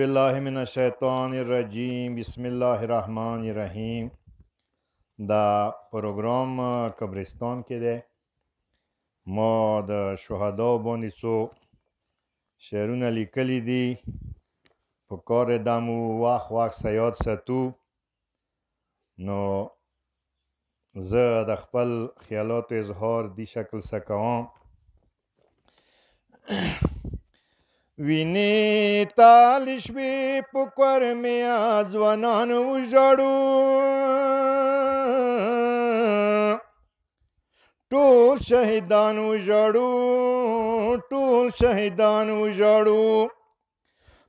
बिस्मिल्लाशैतानरजीम बिस्मिल्लाहमानरहीम دا پروګرام قبرستان کې دی ما د شهدا باندې څو شعرونه لیکلي دي په کار دمو واخ واخ سیاد ستو نو زه د خپل خیالات اظهار دی شکل سکوم ویني تالش به پکور میا ځوانان وژړو ټول شهیدان وژړو ټول شهیدان وژړو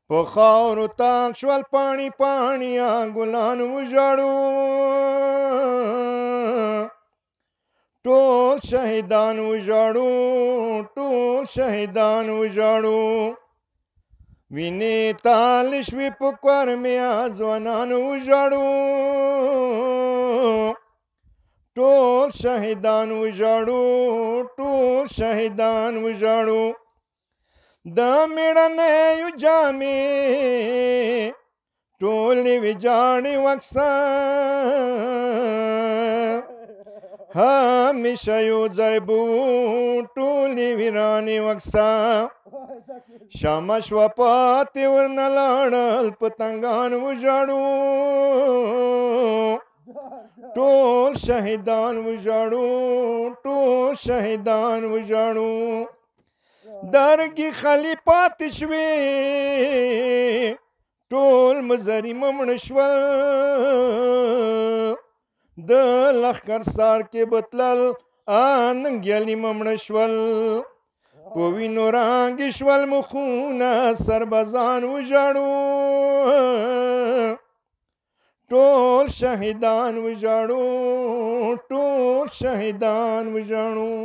په خاور تان شول پانی پانی ګلان وژړو ټول شهیدان وژړو ټول شهیدان وژړو Vinital shvipukvar mea zwananu jaru. Tol shahidan ujaru, tol shahidan ujaru. Damirane ujami, toli vijani waksa. Hamishayu zaibu, toli virani waksa. شامش و پاتې ورنلاړل پتنګان وژاړو ټول شهیدان وژاړو ټول شهیدان وژاړو درګي خلی پاتې شوې ټول مزري ممړ شول د لخر سار کې بتلل ان ګلی ممړ شول په وینو رنگ شول مخونه سربزان وژړو ټول شهیدان وژړو ټول شهیدان وژړو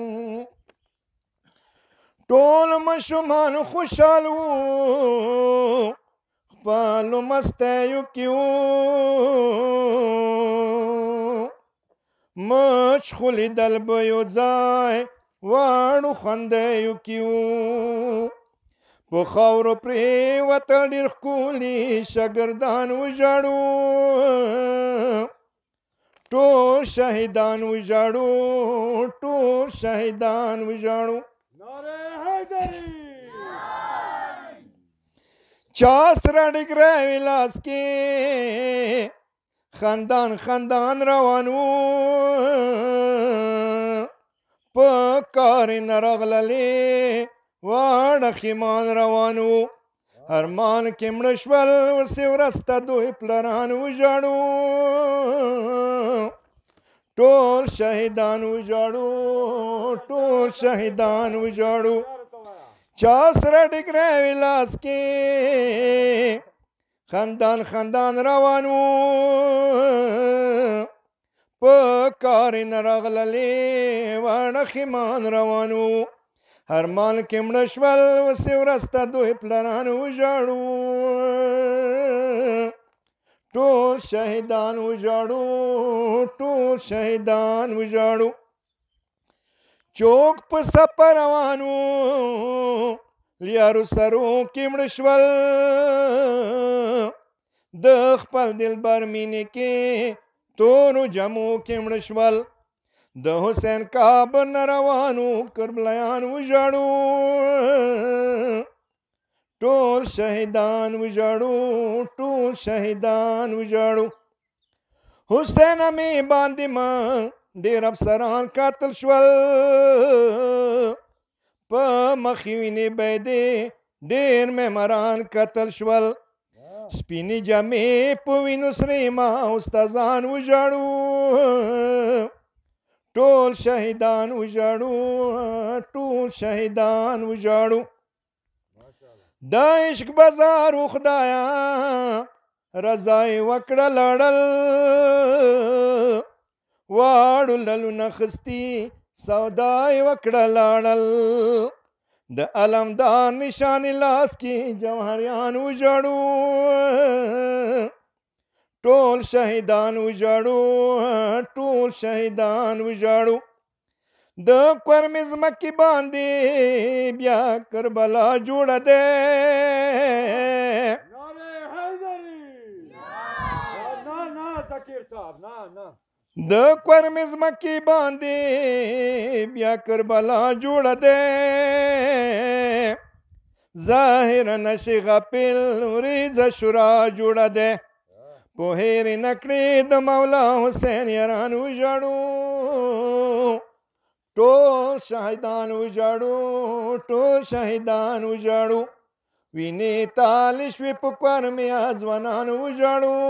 ټول مشمان خوشالو خپل مستیو کیو مچ خلی دل بیو ځای واړو خواندیو کیو په خاورو پرې وتل ډېر ښکلي شاګردان وژاړو ټول شهیدان وژاړو ټول شهیدان وژاړو چا سره ډګره ولاس کې خندان خندان روانو په کار نه راغللې واړه خیمان روانو ارمان کې مړ شول ورسې ورسته دوی پلران وژاړو ټول شهیدان وژاړو ټول شهیدان وژاړو چا سره ډګره ولاس کې خندان خندان روانو کار نه راغللې واړه خمان روانو هر مال کې مړ شول وسې ورسته دوی پلران وژاړو ټول شهیدان وژاړو ټول شهیدان وژاړو چوک په سفر روانو لیارو سرو کې مړ شول د خپل دلبر مینې کې تورو جمو کې مړ شول د حسین کعب نه روانو کربلیان وژړو ټول شهیدان وژړو ټول شهیدان وژړو حسین می باندې ما ډیر افسران قاتل شول په مخوینه بيدې ډیر ممران قتل شول سپینې جامې په وینو سرې ما استادان وژړو ټول شهیدان وژړو ټول شهیدان وژړو دا عشق بازار خدایا رضای وکړه لړل واړو للو نخستی سودای وکړه لړل د علم دا نشان لاس کې جوهریان وجړو ټول شهیدان وجړو ټول شهیدان وجړو د قرم زمکی باندې بیا کربلا جوړ دے نعره حیدری نه نه ذکر صاحب نه نه د کور مزمکی باندې بیا کربلا جوړ دے ظاهر نشي غپل وريز شورا جوړ دے په هیر نکړې د مولا حسین یاران وژړو ټول شهیدان وژړو ټول شهیدان وژړو وینې تالش وی په کور میا ځوانان وژړو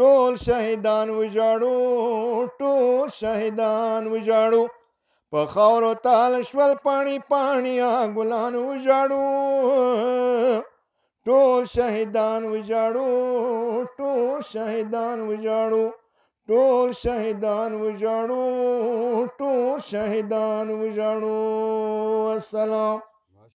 ټول شهیدان وجاړو ټول شهیدان وجاړو په خاورو تال شول پانی پانی ګلان وجاړو ټول شهیدان وجاړو ټول شهیدان وجاړو ټول شهیدان وجاړو ټول شهیدان وجاړو السلام